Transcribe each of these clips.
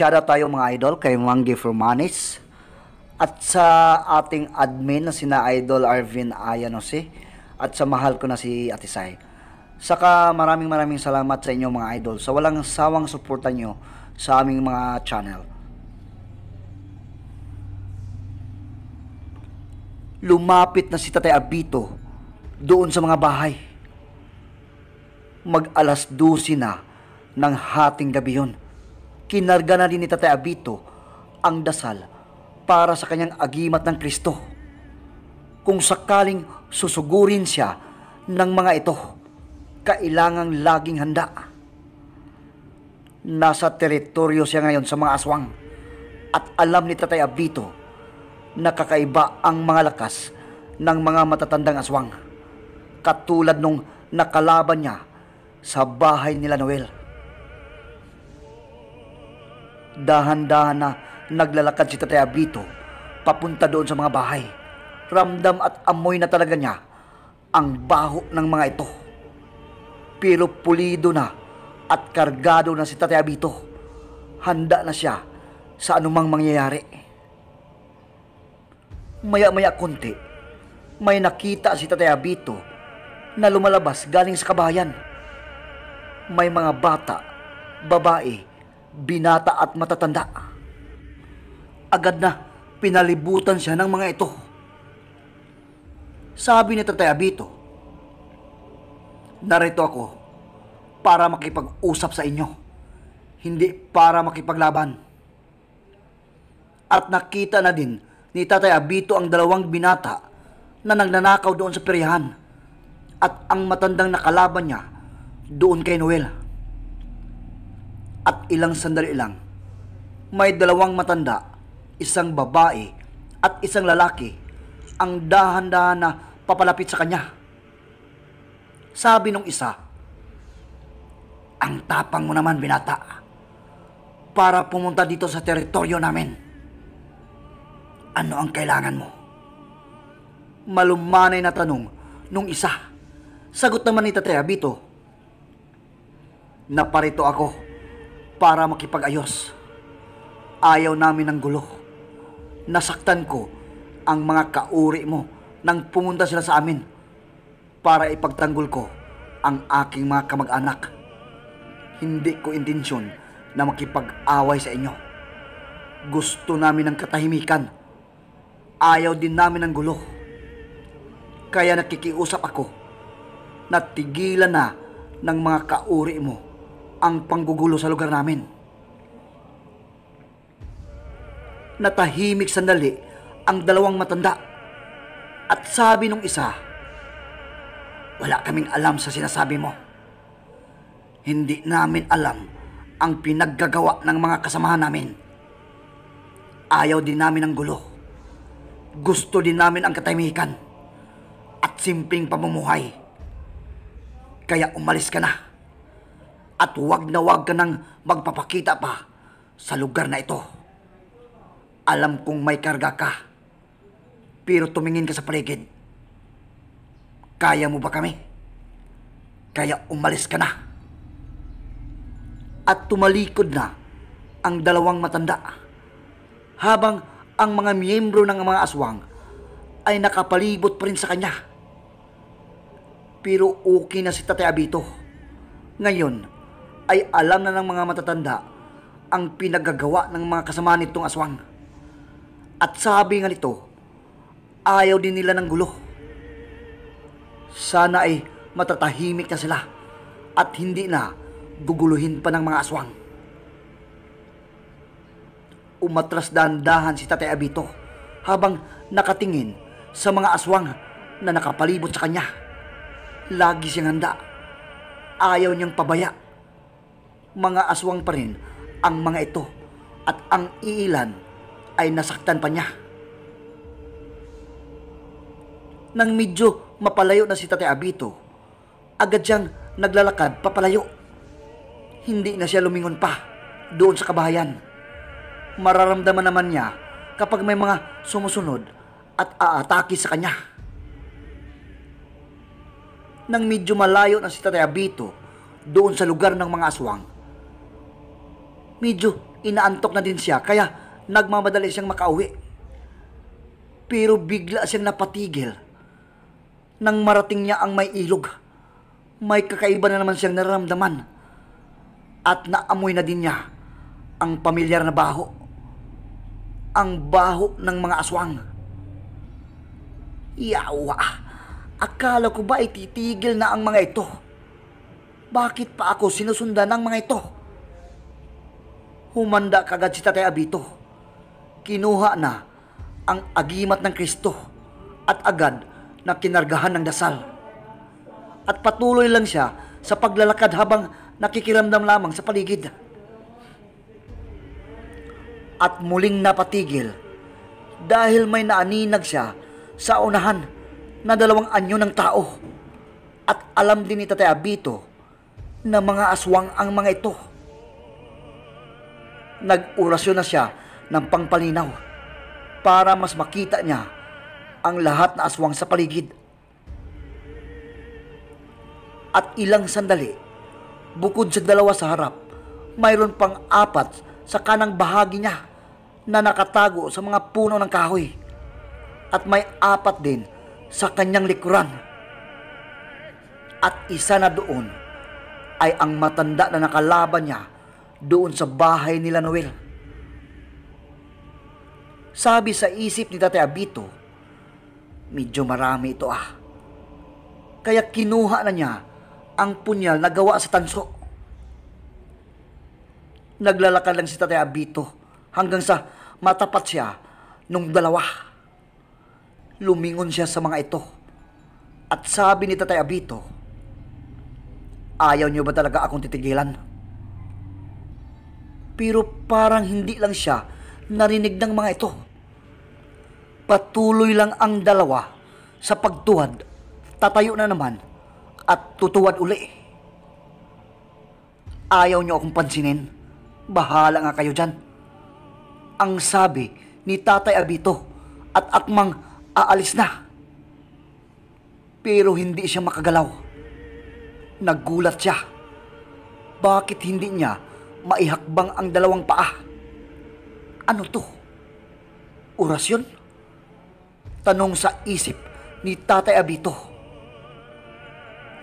Shoutout tayo mga idol kay Manggi Formanis at sa ating admin na sina Idol Arvin Ayanose at sa mahal ko na si Atisay. Saka maraming maraming salamat sa inyo mga idol sa walang sawang suporta nyo sa aming mga channel. Lumapit na si Tatay Abito doon sa mga bahay. Mag alas 12 na ng hating gabi yun kinarga na din ni Tatay Abito ang dasal para sa kanyang agimat ng Kristo. Kung sakaling susugurin siya ng mga ito, kailangang laging handa. Nasa teritoryo siya ngayon sa mga aswang at alam ni Tatay Abito na kakaiba ang mga lakas ng mga matatandang aswang katulad nung nakalaban niya sa bahay nila Noel. Dahan-dahan na naglalakad si Tatay Abito papunta doon sa mga bahay. Ramdam at amoy na talaga niya ang baho ng mga ito. Pero pulido na at kargado na si Tatay Abito. Handa na siya sa anumang mangyayari. Maya-maya kunti, may nakita si Tatay Abito na lumalabas galing sa kabayan. May mga bata, babae, binata at matatanda. Agad na pinalibutan siya ng mga ito. Sabi ni Tatay Abito, Narito ako para makipag-usap sa inyo, hindi para makipaglaban. At nakita na din ni Tatay Abito ang dalawang binata na nagnanakaw doon sa perihan at ang matandang nakalaban niya doon kay Noel at ilang sandali lang, may dalawang matanda, isang babae at isang lalaki ang dahan-dahan na papalapit sa kanya. Sabi nung isa, Ang tapang mo naman, binata, para pumunta dito sa teritoryo namin. Ano ang kailangan mo? Malumanay na tanong nung isa. Sagot naman ni Tatay Abito, Naparito ako para makipag-ayos. Ayaw namin ng gulo. Nasaktan ko ang mga kauri mo nang pumunta sila sa amin para ipagtanggol ko ang aking mga kamag-anak. Hindi ko intensyon na makipag-away sa inyo. Gusto namin ng katahimikan. Ayaw din namin ng gulo. Kaya nakikiusap ako na tigilan na ng mga kauri mo ang panggugulo sa lugar namin. Natahimik sandali ang dalawang matanda at sabi nung isa, wala kaming alam sa sinasabi mo. Hindi namin alam ang pinaggagawa ng mga kasamahan namin. Ayaw din namin ng gulo. Gusto din namin ang katahimikan at simpleng pamumuhay. Kaya umalis ka na at huwag na huwag ka nang magpapakita pa sa lugar na ito. Alam kong may karga ka, pero tumingin ka sa paligid. Kaya mo ba kami? Kaya umalis ka na. At tumalikod na ang dalawang matanda habang ang mga miyembro ng mga aswang ay nakapalibot pa rin sa kanya. Pero okay na si Tatay Abito. Ngayon, ay alam na ng mga matatanda ang pinagagawa ng mga kasama nitong aswang. At sabi nga nito, ayaw din nila ng gulo. Sana ay matatahimik na sila at hindi na guguluhin pa ng mga aswang. Umatras dahan-dahan si Tatay Abito habang nakatingin sa mga aswang na nakapalibot sa kanya. Lagi siyang handa. Ayaw niyang pabaya mga aswang pa rin ang mga ito at ang iilan ay nasaktan pa niya. Nang medyo mapalayo na si Tate Abito, agad siyang naglalakad papalayo. Hindi na siya lumingon pa doon sa kabahayan. Mararamdaman naman niya kapag may mga sumusunod at aatake sa kanya. Nang medyo malayo na si Tate Abito doon sa lugar ng mga aswang, medyo inaantok na din siya kaya nagmamadali siyang makauwi. Pero bigla siyang napatigil nang marating niya ang may ilog. May kakaiba na naman siyang nararamdaman at naamoy na din niya ang pamilyar na baho. Ang baho ng mga aswang. Yawa! Akala ko ba ititigil na ang mga ito? Bakit pa ako sinusundan ng mga ito? humanda kagad si Tatay Abito. Kinuha na ang agimat ng Kristo at agad na kinargahan ng dasal. At patuloy lang siya sa paglalakad habang nakikiramdam lamang sa paligid. At muling napatigil dahil may naaninag siya sa unahan na dalawang anyo ng tao. At alam din ni Tatay Abito na mga aswang ang mga ito nag-orasyon na siya ng pangpalinaw para mas makita niya ang lahat na aswang sa paligid. At ilang sandali, bukod sa dalawa sa harap, mayroon pang apat sa kanang bahagi niya na nakatago sa mga puno ng kahoy at may apat din sa kanyang likuran. At isa na doon ay ang matanda na nakalaban niya doon sa bahay nila Noel. Sabi sa isip ni Tatay Abito, medyo marami ito ah. Kaya kinuha na niya ang punyal na gawa sa tanso. Naglalakad lang si Tatay Abito hanggang sa matapat siya nung dalawa. Lumingon siya sa mga ito at sabi ni Tatay Abito, Ayaw niyo ba talaga akong titigilan? pero parang hindi lang siya narinig ng mga ito. Patuloy lang ang dalawa sa pagtuwad, tatayo na naman at tutuwad uli. Ayaw niyo akong pansinin, bahala nga kayo dyan. Ang sabi ni Tatay Abito at Akmang aalis na. Pero hindi siya makagalaw. Naggulat siya. Bakit hindi niya maihakbang ang dalawang paa. Ano to? Orasyon? Tanong sa isip ni Tatay Abito.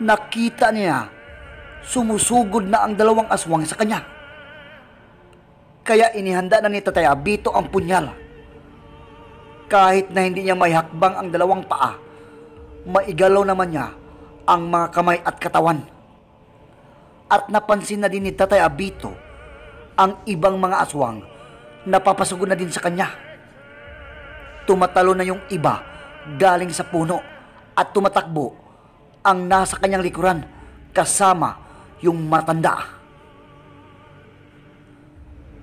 Nakita niya, sumusugod na ang dalawang aswang sa kanya. Kaya inihanda na ni Tatay Abito ang punyal. Kahit na hindi niya may hakbang ang dalawang paa, maigalaw naman niya ang mga kamay at katawan at napansin na din ni Tatay Abito ang ibang mga aswang napapasugod na din sa kanya. Tumatalo na yung iba galing sa puno at tumatakbo ang nasa kanyang likuran kasama yung matanda.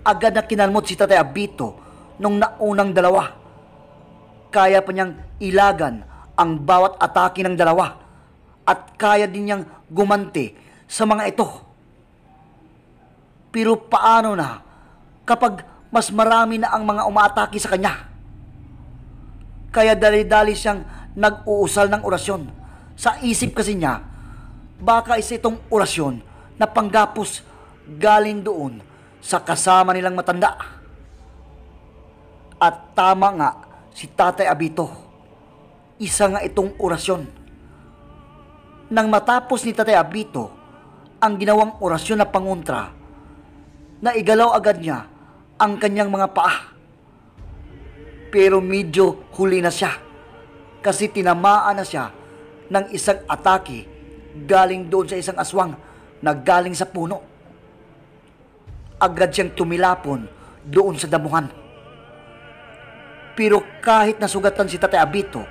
Agad na kinalmot si Tatay Abito nung naunang dalawa. Kaya pa niyang ilagan ang bawat atake ng dalawa at kaya din niyang gumante sa mga ito pero paano na kapag mas marami na ang mga umaatake sa kanya? Kaya dali-dali siyang nag-uusal ng orasyon. Sa isip kasi niya, baka isa itong orasyon na panggapos galing doon sa kasama nilang matanda. At tama nga si Tatay Abito, isa nga itong orasyon. Nang matapos ni Tatay Abito ang ginawang orasyon na pangontra, na igalaw agad niya ang kanyang mga paa. Pero medyo huli na siya kasi tinamaan na siya ng isang atake galing doon sa isang aswang na galing sa puno. Agad siyang tumilapon doon sa damuhan. Pero kahit nasugatan si Tatay Abito,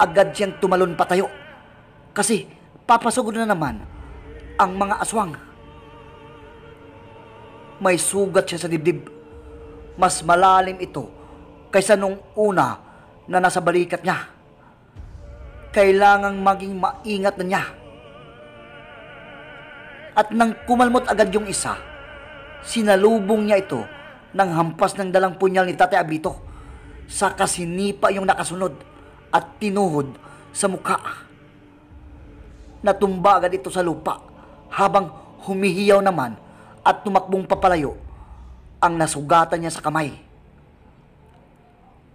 agad siyang tumalon patayo kasi papasugod na naman ang mga aswang may sugat siya sa dibdib. Mas malalim ito kaysa nung una na nasa balikat niya. Kailangang maging maingat na niya. At nang kumalmot agad yung isa, sinalubong niya ito ng hampas ng dalang punyal ni Tatay Abito sa kasinipa yung nakasunod at tinuhod sa mukha. Natumba agad ito sa lupa habang humihiyaw naman at tumakbong papalayo ang nasugatan niya sa kamay.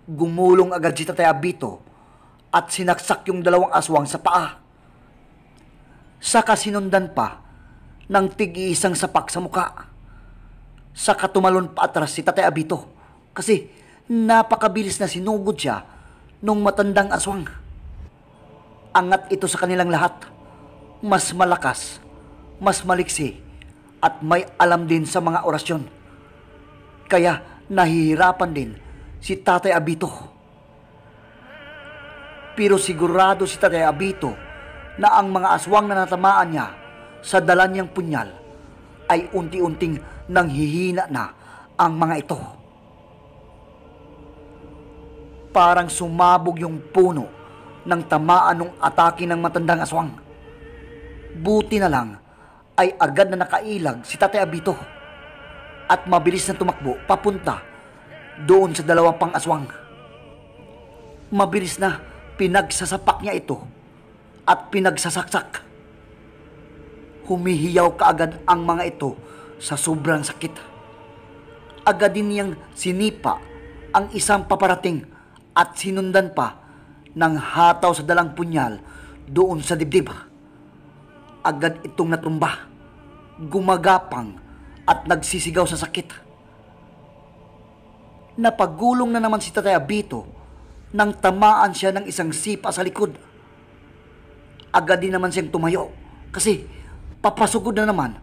Gumulong agad si Tatay Abito at sinaksak yung dalawang aswang sa paa. Saka sinundan pa ng tig-iisang sapak sa muka. Saka tumalon pa atras si Tatay Abito kasi napakabilis na sinugod siya nung matandang aswang. Angat ito sa kanilang lahat. Mas malakas, mas maliksi at may alam din sa mga orasyon. Kaya nahihirapan din si Tatay Abito. Pero sigurado si Tatay Abito na ang mga aswang na natamaan niya sa dala niyang punyal ay unti-unting nanghihina na ang mga ito. Parang sumabog yung puno ng tamaan ng atake ng matandang aswang. Buti na lang ay agad na nakailag si Tatay Abito at mabilis na tumakbo papunta doon sa dalawang pang-aswang. Mabilis na pinagsasapak niya ito at pinagsasaksak. Humihiyaw kaagad ang mga ito sa sobrang sakit. Agad din niyang sinipa ang isang paparating at sinundan pa ng hataw sa dalang punyal doon sa dibdib. Agad itong natumba, gumagapang at nagsisigaw sa sakit. Napagulong na naman si Tatay Abito nang tamaan siya ng isang sipa sa likod. Agad din naman siyang tumayo kasi papasugod na naman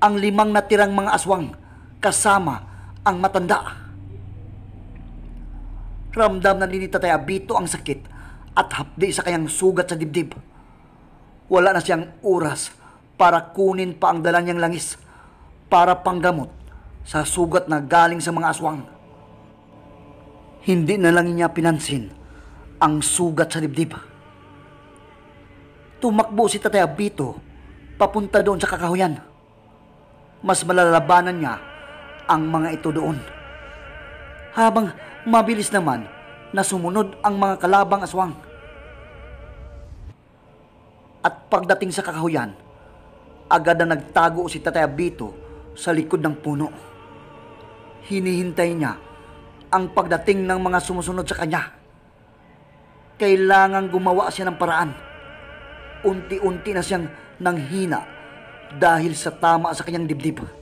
ang limang natirang mga aswang kasama ang matanda. Ramdam na ni Tatay Abito ang sakit at hapdi sa kanyang sugat sa dibdib wala na siyang oras para kunin pa ang dala niyang langis para panggamot sa sugat na galing sa mga aswang. Hindi na lang niya pinansin ang sugat sa dibdib. Tumakbo si Tatay Abito papunta doon sa kakahuyan. Mas malalabanan niya ang mga ito doon. Habang mabilis naman na sumunod ang mga kalabang aswang. At pagdating sa kakahuyan, agad na nagtago si Tatay Abito sa likod ng puno. Hinihintay niya ang pagdating ng mga sumusunod sa kanya. Kailangan gumawa siya ng paraan. Unti-unti na siyang nanghina dahil sa tama sa kanyang dibdib.